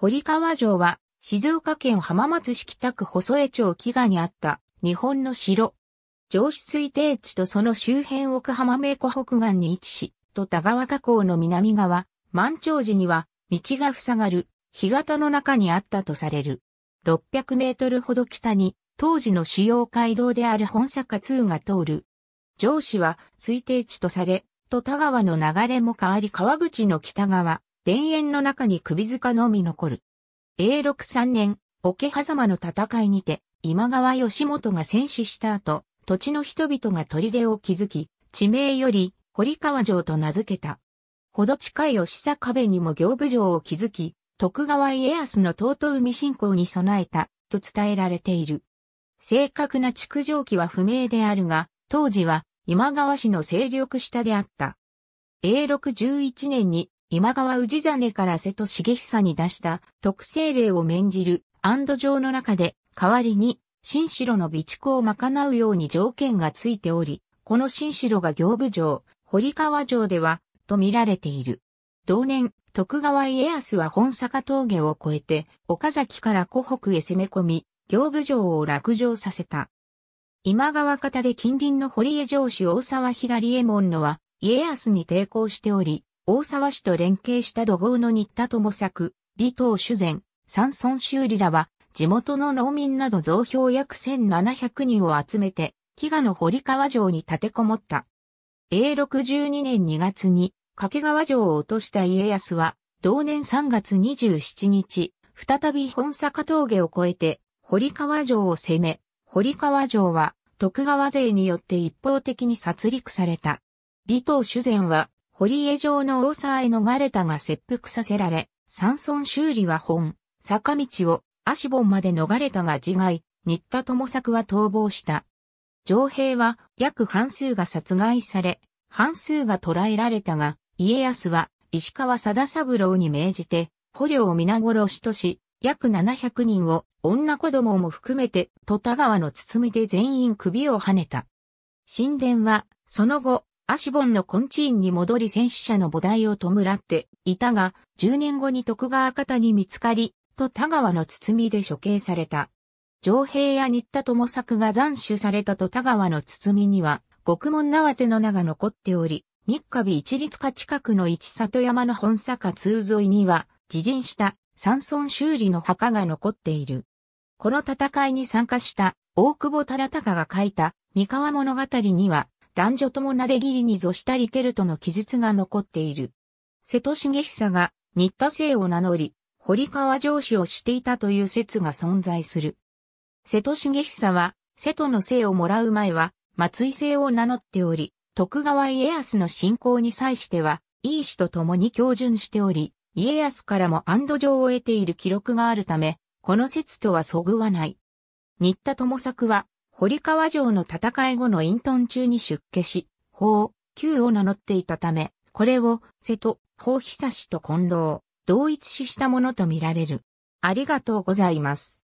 堀川城は、静岡県浜松市北区細江町木賀にあった日本の城。城市推定地とその周辺奥浜名湖北岸に位置し、と田川河口の南側、満潮時には道が塞がる、干潟の中にあったとされる。600メートルほど北に、当時の主要街道である本坂通が通る。城市は推定地とされ、と田川の流れも変わり川口の北側、田園の中に首塚のみ残る。永禄3年、桶狭間の戦いにて、今川義元が戦死した後、土地の人々が砦を築き、地名より堀川城と名付けた。ほど近い吉佐壁にも行部城を築き、徳川家康の尊海信仰に備えた、と伝えられている。正確な築城期は不明であるが、当時は今川氏の勢力下であった。永禄11年に今川氏真から瀬戸重久に出した特性令を免じる安堵状の中で、代わりに、新城の備蓄を賄うように条件がついており、この新城が行部城、堀川城では、と見られている。同年、徳川家康は本坂峠を越えて、岡崎から湖北へ攻め込み、行部城を落城させた。今川方で近隣の堀江城主大沢左衛門のは、家康に抵抗しており、大沢氏と連携した土豪の新田智作、李東修前、山村修理らは、地元の農民など増票約1700人を集めて、飢餓の堀川城に立てこもった。永禄12年2月に、掛川城を落とした家康は、同年3月27日、再び本坂峠を越えて、堀川城を攻め、堀川城は、徳川勢によって一方的に殺戮された。李東修善は、堀江城の大沢へ逃れたが切腹させられ、山村修理は本、坂道を足本まで逃れたが自害、新田智作は逃亡した。城兵は約半数が殺害され、半数が捕らえられたが、家康は石川貞三郎に命じて、捕虜を皆殺しとし、約700人を女子供も含めて、戸田川の包みで全員首を跳ねた。神殿は、その後、アシボンのコンチンに戻り戦死者の母体を弔っていたが、10年後に徳川方に見つかり、と田川の包みで処刑された。上平や新田友作が斬首されたと田川の包みには、獄門縄手の名が残っており、三日日一律家近くの一里山の本坂通沿いには、自陣した山村修理の墓が残っている。この戦いに参加した大久保忠隆が書いた三河物語には、男女とも撫で切りにぞしたりけるとの記述が残っている。瀬戸重久が新田姓を名乗り、堀川上司をしていたという説が存在する。瀬戸重久は、瀬戸の姓をもらう前は、松井姓を名乗っており、徳川家康の信仰に際しては、いい氏と共に教順しており、家康からも安堵状を得ている記録があるため、この説とはそぐわない。新田友作は、堀川城の戦い後の隠遁中に出家し、法、旧を名乗っていたため、これを、瀬戸、法久氏と混同、同一視したものとみられる。ありがとうございます。